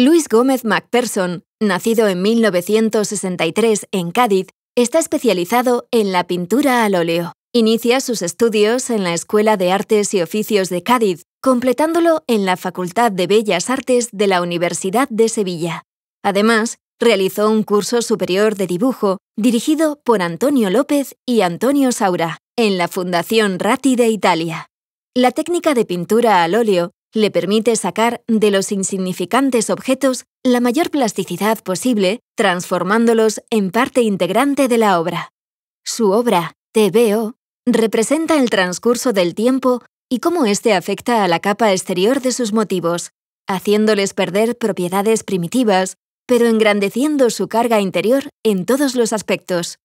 Luis Gómez MacPherson, nacido en 1963 en Cádiz, está especializado en la pintura al óleo. Inicia sus estudios en la Escuela de Artes y Oficios de Cádiz, completándolo en la Facultad de Bellas Artes de la Universidad de Sevilla. Además, realizó un curso superior de dibujo dirigido por Antonio López y Antonio Saura en la Fundación Ratti de Italia. La técnica de pintura al óleo le permite sacar de los insignificantes objetos la mayor plasticidad posible, transformándolos en parte integrante de la obra. Su obra, veo, representa el transcurso del tiempo y cómo éste afecta a la capa exterior de sus motivos, haciéndoles perder propiedades primitivas, pero engrandeciendo su carga interior en todos los aspectos.